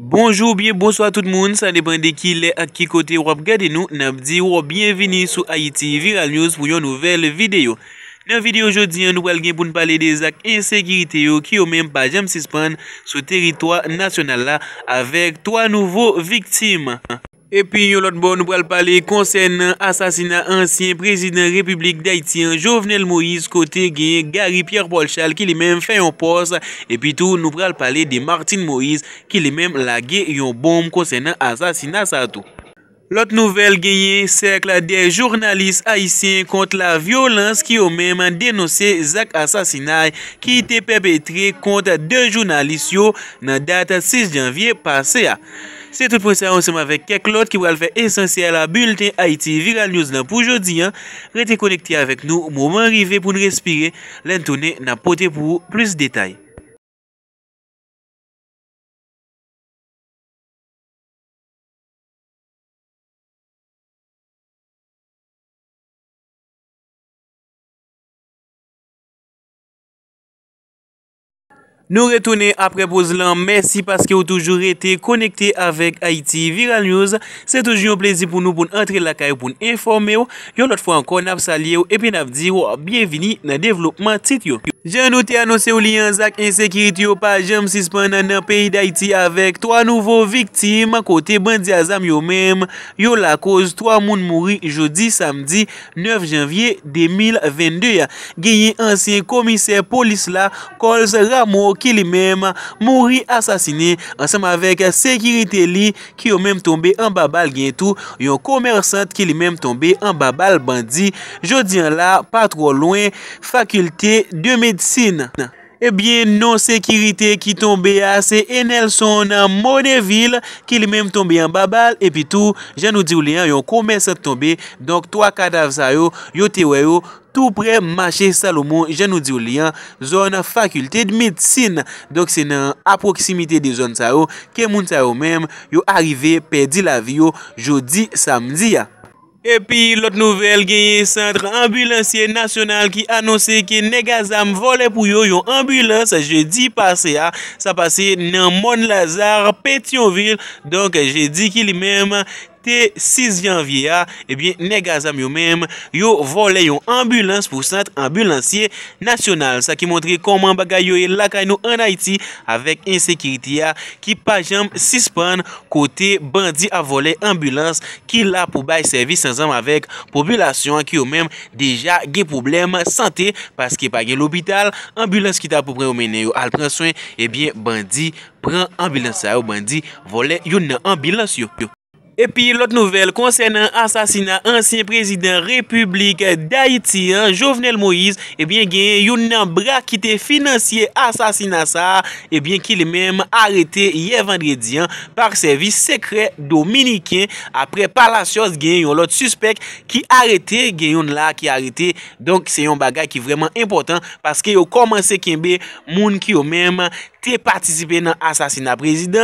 Bonjour, bien bonsoir tout moun, sa depende ki le ak ki kote wap gade nou, nabdi wap bienveni sou Haiti Viral News pou yon nouvel videyo. Nan videyo jodi, an nou al gen pou npale de zak insegirite yo ki yo men pajam sispan sou teritoa nasyonal la avek 3 nouvo viktim. Epi yon lot bon nou pral pale konsen nan asasina ansyen prezident republik daityen Jovenel Moïse kote genye Gary Pierre Bolchal ki li men fè yon pos. Epi tou nou pral pale de Martin Moïse ki li men lage yon bom konsen nan asasina sa tou. Lot nouvel genye sekle de jounalist aisyen kont la violans ki yo men denose zak asasinay ki ite pepetre kont de jounalist yo nan data 6 janvye pase ya. Sè tout pou sè ansèm avèk kèk lòt ki wè al fè esensyè la bülte Haiti Viral News nan pou jò di an, rete konekti avèk nou mouman rive pou n respire lèntounè nan pote pou plus detay. Nou retene apre poz lan, mersi paske ou toujou rete konekte avek Haiti Viral News. Se toujou yon plezi pou nou pou nou entre lakay pou nou informe ou. Yon lot fwa ankon ap salye ou epi ap di ou oh, ap bienvini nan devlopman tit yo. Jan nou te anonsen ou li anzak ensekiriti yo pa jem sispan nan nan peyi da iti Avek 3 nouvo viktim kote bandi azam yo menm Yo la koz 3 moun mouri jodi samdi 9 janvye 2022 Genye ansen komiser polis la kols ramo ki li menm mouri asasine Ansem avek sekiriti li ki yo menm tombe anbabal gen tou Yon komersant ki li menm tombe anbabal bandi Jodi an la patro loin fakulte 2000 Ebyen eh non sekirite ki tombe a se enel son nan Moneville ki li menm tombe an babal epi tou jan nou di ou li an yon kome se tombe Donk 3 kadav sa yo yo te we yo tou pre mache Salomon jan nou di ou li an zon fakulte de medsin Donk se nan aproksimite de zon sa yo ke moun sa yo menm yo arive perdi la vi yo jodi samdi ya Epi lot nouvel genye sentre ambulansye nasyonal ki anonsi ki Negazam vole pou yo yon ambulans. Je di pase ya. Sa pase nan Mon Lazare, Petionville. Donk je di ki li menm. Te 6 janvye ya, ebyen eh ne gazam yo mem yo vole yon ambulans pou sent ambulansye nasyonal. Sa ki montre koman bagay yo e lakay nou an Haiti avek insekiriti ya ki pajam sispan kote bandi a vole ambulans ki la pou baye servis san zam avek populasyon ki yo mem deja ge poublem sante. Paske pa ge lopital, ambulans ki ta pou premen yo alpran swen, eh ebyen bandi pren ambulans ya yo, bandi vole yon nan ambulans yo. Epi lot nouvel konsen an asasina ansyen prezident republik da iti an, Jovenel Moïse, ebyen eh gen yon nan brakite finansye asasina sa, ebyen eh ki li menm arete ye vendredi an par servis sekre dominikien. Apre palasyos gen yon lot suspek ki arete gen yon la ki arete, donk se yon bagay ki vreman importan, paske yo komanse kenbe moun ki yo menm te patisipe nan asasina prezident.